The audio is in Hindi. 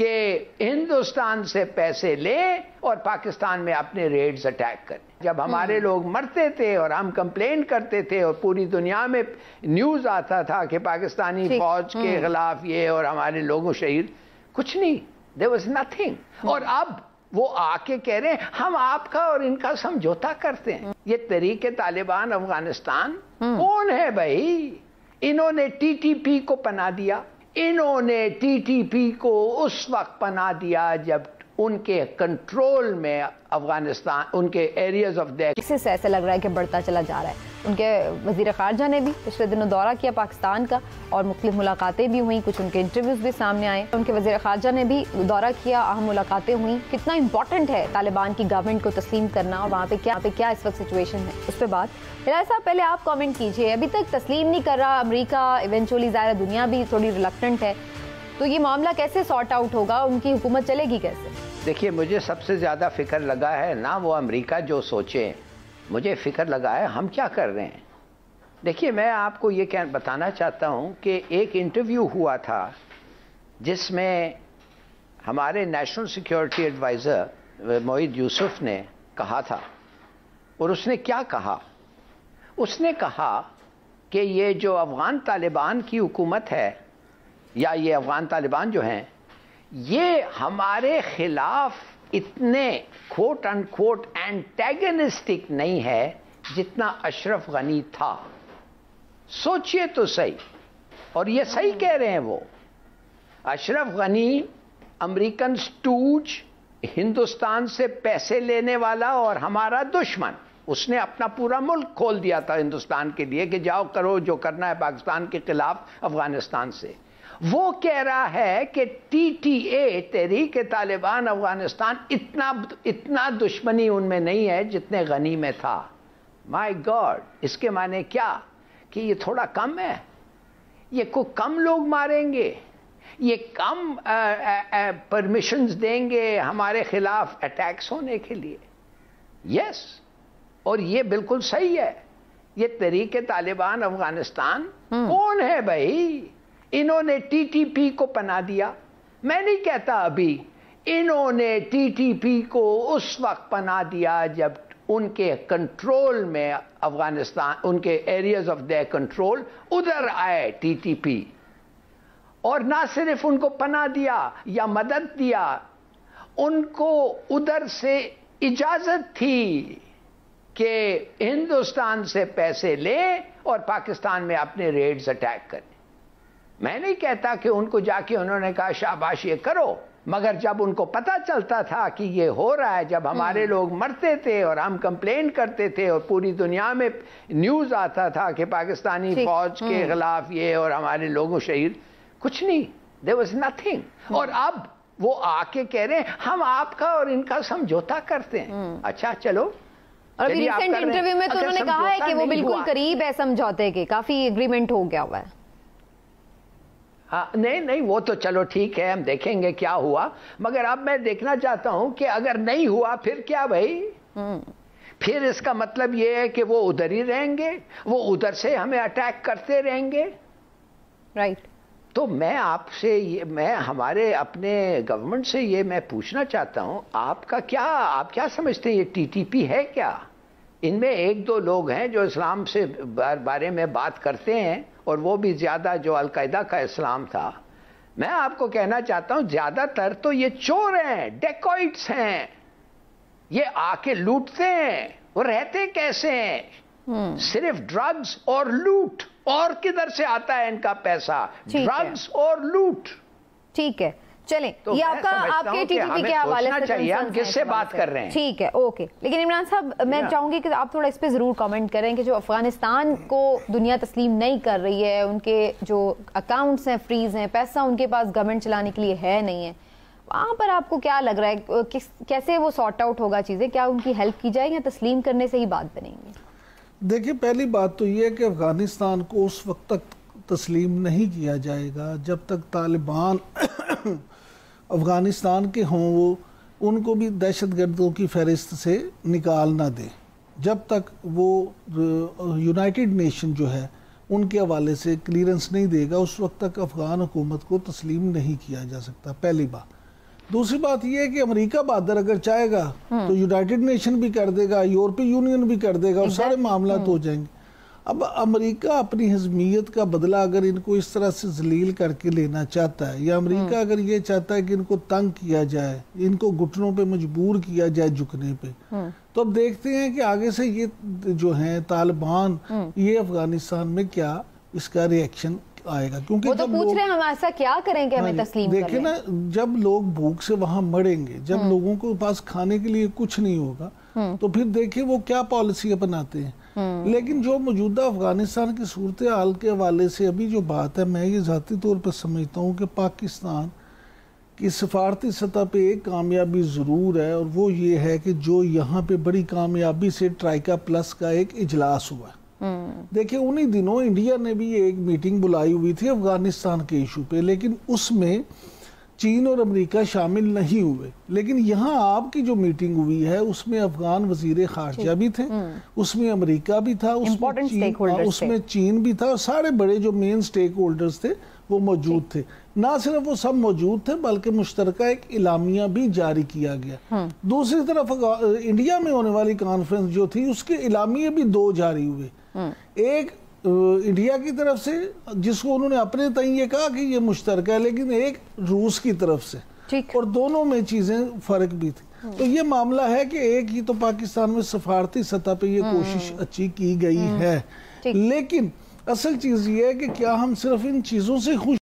कि हिंदुस्तान से पैसे ले और पाकिस्तान में अपने रेड्स अटैक करें जब हम्म। हमारे लोग मरते थे और हम कंप्लेन करते थे और पूरी दुनिया में न्यूज आता था कि पाकिस्तानी फौज के हम्म। खिलाफ ये और हमारे लोगों शहीद कुछ नहीं दे वॉज नथिंग और अब वो आके कह रहे हैं हम आपका और इनका समझौता करते हैं हम्म। ये तरीके तालिबान अफगानिस्तान कौन है भाई इन्होंने टीटीपी को पना दिया इन्होंने टीटीपी को उस वक्त बना दिया जब उनके कंट्रोल में अफगानिस्तान उनके एरियाज ऑफ एक्सिस ऐसा लग रहा है कि बढ़ता चला जा रहा है उनके वजीर खारजा ने भी पिछले दिनों दौरा किया पाकिस्तान का और मुख्तु मुलाकातें भी हुई कुछ उनके इंटरव्यूज़ भी सामने आए उनके वजीर खारजा ने भी दौरा किया अहम मुलाकातें हुई कितना इंपॉर्टेंट है तालिबान की गवर्नमेंट को तस्लीम करना और वहाँ पे क्या पे क्या इस वक्त सिचुएशन है उस पर बात साहब पहले आप कॉमेंट कीजिए अभी तक तस्लीम नहीं कर रहा अमरीका इवेंचुअली ज़ाहिर दुनिया भी थोड़ी रिलकटेंट है तो ये मामला कैसे सॉर्ट आउट होगा उनकी हुकूमत चलेगी कैसे देखिए मुझे सबसे ज़्यादा फिक्र लगा है ना वो अमेरिका जो सोचे मुझे फिक्र लगा है हम क्या कर रहे हैं देखिए मैं आपको ये क्या बताना चाहता हूँ कि एक इंटरव्यू हुआ था जिसमें हमारे national security adviser Mohit Yusuf ने कहा था और उसने क्या कहा उसने कहा कि ये जो अफ़गान तालिबान की हुकूमत है या ये अफ़गान तालिबान जो हैं ये हमारे खिलाफ इतने खोट अन खोट एंटेगनिस्टिक नहीं है जितना अशरफ गनी था सोचिए तो सही और ये सही कह रहे हैं वो अशरफ गनी अमेरिकन स्टूज हिंदुस्तान से पैसे लेने वाला और हमारा दुश्मन उसने अपना पूरा मुल्क खोल दिया था हिंदुस्तान के लिए कि जाओ करो जो करना है पाकिस्तान के खिलाफ अफगानिस्तान से वो कह रहा है कि T T A Tehreek Taliban Afghanistan इतना इतना दुश्मनी उनमें नहीं है जितने गनी में था माई गॉड इसके माने क्या कि ये थोड़ा कम है ये को कम लोग मारेंगे ये कम परमिशंस देंगे हमारे खिलाफ अटैक्स होने के लिए यस और ये बिल्कुल सही है ये तरीके तालिबान अफगानिस्तान हम्म। कौन है भाई इन्होंने टीटीपी को पना दिया मैं नहीं कहता अभी इन्होंने टीटीपी को उस वक्त पना दिया जब उनके कंट्रोल में अफगानिस्तान उनके एरियाज ऑफ देयर कंट्रोल उधर आए टीटीपी और ना सिर्फ उनको पना दिया या मदद दिया उनको उधर से इजाजत थी कि हिंदुस्तान से पैसे लें और पाकिस्तान में अपने रेड्स अटैक करें मैं नहीं कहता कि उनको जाके उन्होंने कहा शाबाश ये करो मगर जब उनको पता चलता था कि ये हो रहा है जब हमारे हम्म। लोग मरते थे और हम कंप्लेन करते थे और पूरी दुनिया में न्यूज आता था कि पाकिस्तानी फौज के हम्म। खिलाफ ये और हमारे लोगों शहीद कुछ नहीं दे वॉज नथिंग और अब वो आके कह रहे हैं हम आपका और इनका समझौता करते हैं हम्म। अच्छा चलो और रिसेंट इंटरव्यू में तो उन्होंने कहा है कि वो बिल्कुल करीब है समझौते के काफी एग्रीमेंट हो गया हुआ है हाँ नहीं नहीं वो तो चलो ठीक है हम देखेंगे क्या हुआ मगर अब मैं देखना चाहता हूं कि अगर नहीं हुआ फिर क्या भाई हम्म। फिर इसका मतलब ये है कि वो उधर ही रहेंगे वो उधर से हमें अटैक करते रहेंगे राइट right. तो मैं आपसे ये मैं हमारे अपने गवर्नमेंट से ये मैं पूछना चाहता हूँ आपका क्या आप क्या समझते हैं ये टीटीपी है क्या इनमें एक दो लोग हैं जो इस्लाम से बारे में बात करते हैं और वो भी ज़्यादा जो अलकायदा का इस्लाम था मैं आपको कहना चाहता हूं ज़्यादातर तो ये चोर हैं डेकोइट्स हैं ये आके लूटते हैं वो रहते कैसे हैं हम्म। सिर्फ ड्रग्स और लूट और किधर से आता है इनका पैसा ड्रग्स और लूट ठीक है चलें तो ये आपका आपके टीटीपी के हवाले से चाहिए हम किससे बात कर रहे हैं ठीक है ओके लेकिन इमरान साहब मैं चाहूंगी कि आप थोड़ा इस पे जरूर कमेंट करें कि जो अफगानिस्तान को दुनिया तस्लीम नहीं कर रही है उनके जो अकाउंट्स हैं फ्रीज हैं पैसा उनके पास गवर्नमेंट चलाने के लिए है नहीं है वहाँ पर आपको क्या लग रहा है किस कैसे वो सॉर्ट आउट होगा चीज़ें क्या उनकी हेल्प की जाए या तस्लीम करने से ही बात बनेंगे देखिए पहली बात तो ये है कि अफ़गानिस्तान को उस वक्त तक तस्लीम नहीं किया जाएगा जब तक तालिबान अफ़गानिस्तान के हों वो उनको भी दहशत गर्दों की फहरिस्त से निकाल ना दें जब तक वो यूनाइटेड नेशन जो है उनके हवाले से क्लियरेंस नहीं देगा उस वक्त तक अफ़गान हुकूमत को तस्लीम नहीं किया जा सकता पहली बात दूसरी बात यह है कि अमेरिका बहादुर अगर चाहेगा हम्म। तो यूनाइटेड नेशन भी कर देगा यूरोपीय यूनियन भी कर देगा और सारे मामला हम्म। तो हो जाएंगे अब अमेरिका अपनी हजमियत का बदला अगर इनको इस तरह से जलील करके लेना चाहता है या अमेरिका हम्म। अगर ये चाहता है कि इनको तंग किया जाए इनको घुटनों पे मजबूर किया जाए झुकने पे हम्म। तो अब देखते हैं कि आगे से ये जो है तालिबान हम्म। ये अफगानिस्तान में क्या इसका रिएक्शन आएगा क्योंकि तो पूछ रहे हैं हम ऐसा क्या करेंगे हमें हाँ तस्लीम देखिए ना जब लोग भूख से वहां मरेंगे जब लोगों के पास खाने के लिए कुछ नहीं होगा तो फिर देखिए वो क्या पॉलिसी अपनाते हैं हम्म। लेकिन जो मौजूदा अफगानिस्तान की सूरत हाल के हवाले से अभी जो बात है मैं ये ज़ाती तौर पर समझता हूँ कि पाकिस्तान की सफारती सतह पे एक कामयाबी ज़रूर है और वो ये है कि जो यहाँ पे बड़ी कामयाबी से ट्राइका प्लस का एक इजलास हुआ हम्म। देखिए उन्हीं दिनों इंडिया ने भी एक मीटिंग बुलाई हुई थी अफगानिस्तान के इशू पे लेकिन उसमें चीन और अमेरिका शामिल नहीं हुए लेकिन यहाँ आपकी जो मीटिंग हुई है उसमें अफगान वजीर खारजा भी थे हम्म। उसमें अमेरिका भी था उसमें चीन, उसमें चीन भी था और सारे बड़े जो मेन स्टेक होल्डर्स थे वो मौजूद थे ना सिर्फ वो सब मौजूद थे बल्कि मुश्तर एक इलामिया भी जारी किया गया हम्म। दूसरी तरफ इंडिया में होने वाली कॉन्फ्रेंस जो थी उसके इलामिया भी दो जारी हुए हम्म। एक इंडिया की तरफ से जिसको उन्होंने अपने तय ये कहा कि ये मुश्तर है लेकिन एक रूस की तरफ से और दोनों में चीज़ें फ़र्क भी थी हम्म। तो ये मामला है कि एक ही तो पाकिस्तान में सफारती सतह पे ये हम्म। कोशिश अच्छी की गई हम्म। है लेकिन असल चीज़ ये है कि क्या हम सिर्फ इन चीज़ों से खुश